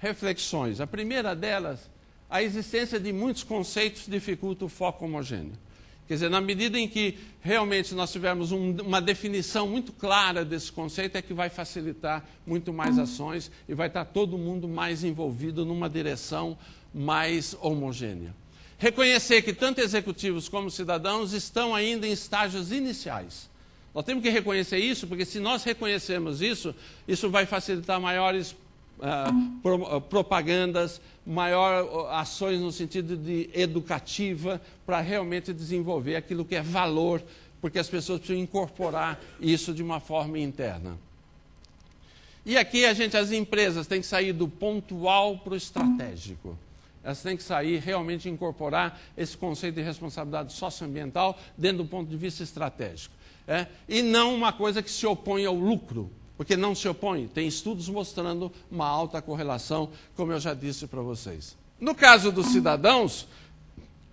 reflexões. A primeira delas, a existência de muitos conceitos dificulta o foco homogêneo. Quer dizer, na medida em que realmente nós tivermos um, uma definição muito clara desse conceito, é que vai facilitar muito mais ações e vai estar todo mundo mais envolvido numa direção mais homogênea. Reconhecer que tanto executivos como cidadãos estão ainda em estágios iniciais. Nós temos que reconhecer isso, porque se nós reconhecemos isso, isso vai facilitar maiores eh, pro, eh, propagandas, maior eh, ações no sentido de educativa, para realmente desenvolver aquilo que é valor, porque as pessoas precisam incorporar isso de uma forma interna. E aqui a gente, as empresas têm que sair do pontual para o estratégico. Elas têm que sair realmente incorporar esse conceito de responsabilidade socioambiental dentro do ponto de vista estratégico. É? E não uma coisa que se opõe ao lucro, porque não se opõe, Tem estudos mostrando uma alta correlação, como eu já disse para vocês. No caso dos cidadãos,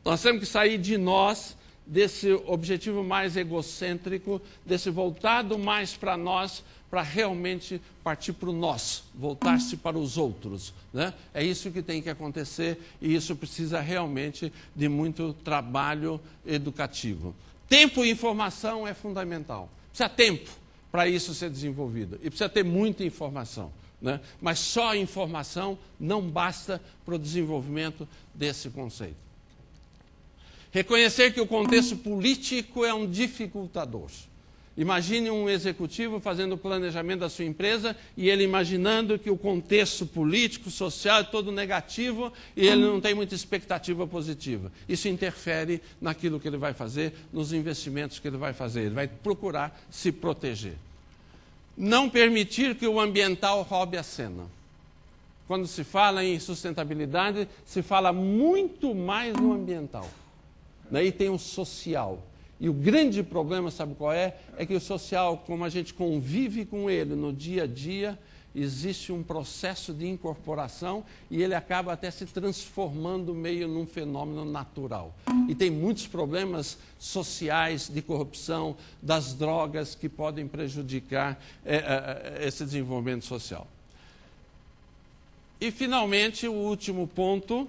nós temos que sair de nós, desse objetivo mais egocêntrico, desse voltado mais para nós, para realmente partir para o nós, voltar-se para os outros. Né? É isso que tem que acontecer e isso precisa realmente de muito trabalho educativo. Tempo e informação é fundamental. Precisa tempo para isso ser desenvolvido. E precisa ter muita informação. Né? Mas só a informação não basta para o desenvolvimento desse conceito. Reconhecer que o contexto político é um dificultador. Imagine um executivo fazendo o planejamento da sua empresa e ele imaginando que o contexto político, social é todo negativo e ele não tem muita expectativa positiva. Isso interfere naquilo que ele vai fazer, nos investimentos que ele vai fazer. Ele vai procurar se proteger não permitir que o ambiental roube a cena. Quando se fala em sustentabilidade, se fala muito mais no ambiental. Daí né? tem o social. E o grande problema, sabe qual é? É que o social, como a gente convive com ele no dia a dia, existe um processo de incorporação e ele acaba até se transformando meio num fenômeno natural. E tem muitos problemas sociais de corrupção, das drogas que podem prejudicar é, é, esse desenvolvimento social. E finalmente, o último ponto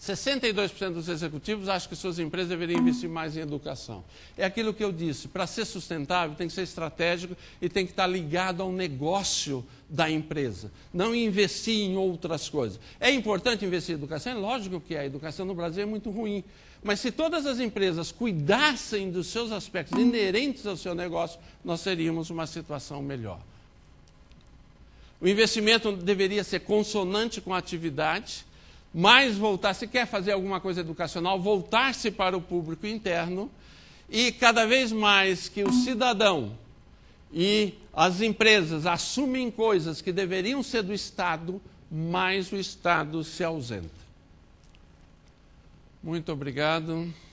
62% dos executivos acham que suas empresas deveriam investir mais em educação. É aquilo que eu disse: para ser sustentável, tem que ser estratégico e tem que estar ligado ao negócio da empresa. Não investir em outras coisas. É importante investir em educação? É lógico que é. A educação no Brasil é muito ruim. Mas se todas as empresas cuidassem dos seus aspectos inerentes ao seu negócio, nós teríamos uma situação melhor. O investimento deveria ser consonante com a atividade mais voltar, se quer fazer alguma coisa educacional, voltar-se para o público interno e cada vez mais que o cidadão e as empresas assumem coisas que deveriam ser do Estado, mais o Estado se ausenta. Muito obrigado.